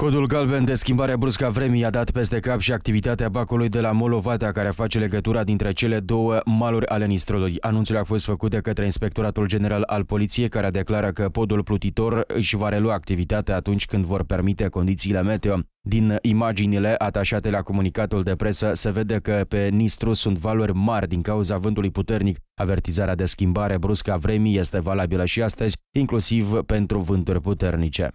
Codul galben de schimbarea bruscă a vremii a dat peste cap și activitatea bacului de la Molovata, care face legătura dintre cele două maluri ale Nistrului. Anunțul a fost făcut de către Inspectoratul General al Poliției, care declară că podul plutitor își va relua activitatea atunci când vor permite condițiile meteo. Din imaginile atașate la comunicatul de presă se vede că pe Nistru sunt valori mari din cauza vântului puternic. Avertizarea de schimbare bruscă a vremii este valabilă și astăzi, inclusiv pentru vânturi puternice.